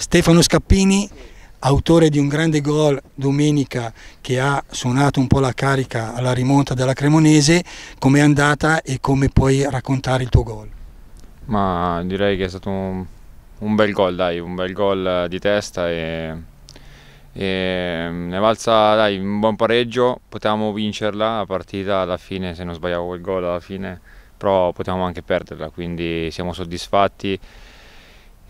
Stefano Scappini, autore di un grande gol domenica che ha suonato un po' la carica alla rimonta della Cremonese, com'è andata e come puoi raccontare il tuo gol? Ma direi che è stato un, un bel gol, dai, un bel gol di testa e, e ne valsa dai, un buon pareggio, potevamo vincerla la partita alla fine, se non sbagliavo quel gol alla fine, però potevamo anche perderla, quindi siamo soddisfatti.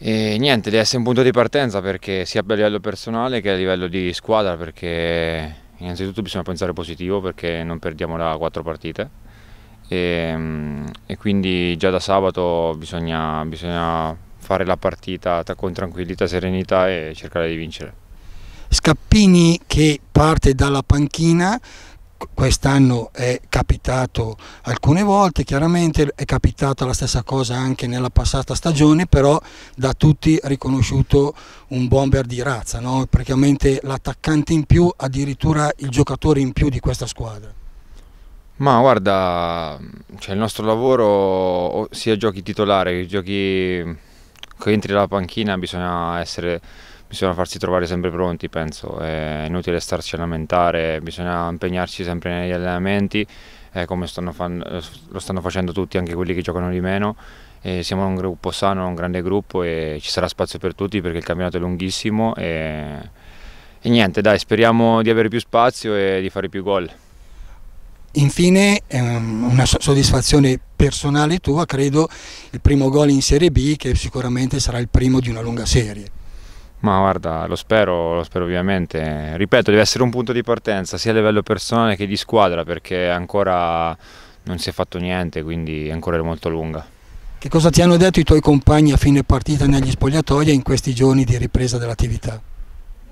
E niente, deve essere un punto di partenza perché sia a livello personale che a livello di squadra perché innanzitutto bisogna pensare positivo perché non perdiamo da quattro partite e, ehm, e quindi già da sabato bisogna, bisogna fare la partita con tranquillità, serenità e cercare di vincere. Scappini che parte dalla panchina quest'anno è capitato alcune volte, chiaramente è capitata la stessa cosa anche nella passata stagione, però da tutti riconosciuto un bomber di razza, no? praticamente l'attaccante in più, addirittura il giocatore in più di questa squadra. Ma guarda, cioè il nostro lavoro, sia giochi titolare che giochi che entri dalla panchina, bisogna essere bisogna farsi trovare sempre pronti, penso, è inutile starci a lamentare, bisogna impegnarci sempre negli allenamenti, eh, come stanno lo stanno facendo tutti, anche quelli che giocano di meno. Eh, siamo un gruppo sano, un grande gruppo e ci sarà spazio per tutti perché il campionato è lunghissimo e, e niente, dai, speriamo di avere più spazio e di fare più gol. Infine, ehm, una soddisfazione personale tua, credo, il primo gol in Serie B che sicuramente sarà il primo di una lunga serie. Ma guarda, lo spero, lo spero ovviamente. Ripeto, deve essere un punto di partenza sia a livello personale che di squadra perché ancora non si è fatto niente, quindi è ancora molto lunga. Che cosa ti hanno detto i tuoi compagni a fine partita negli spogliatoi e in questi giorni di ripresa dell'attività?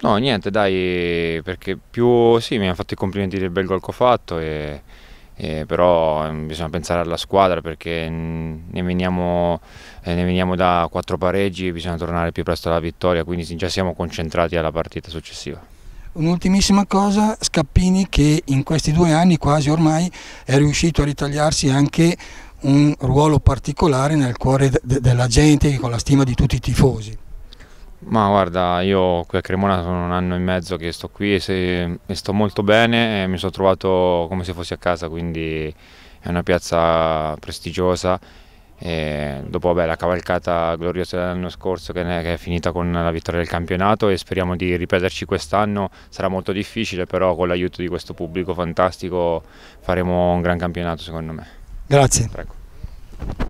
No, niente, dai, perché più sì, mi hanno fatto i complimenti del bel gol che ho fatto e eh, però mm, bisogna pensare alla squadra perché mm, ne veniamo, eh, ne veniamo da quattro pareggi e bisogna tornare più presto alla vittoria, quindi già siamo concentrati alla partita successiva. Un'ultimissima cosa, Scappini che in questi due anni quasi ormai è riuscito a ritagliarsi anche un ruolo particolare nel cuore de della gente, con la stima di tutti i tifosi. Ma guarda, io qui a Cremona sono un anno e mezzo che sto qui e, se, e sto molto bene, mi sono trovato come se fossi a casa, quindi è una piazza prestigiosa. dopo vabbè, la cavalcata gloriosa dell'anno scorso che, è, che è finita con la vittoria del campionato e speriamo di ripeterci quest'anno, sarà molto difficile, però con l'aiuto di questo pubblico fantastico faremo un gran campionato secondo me. Grazie. Prego.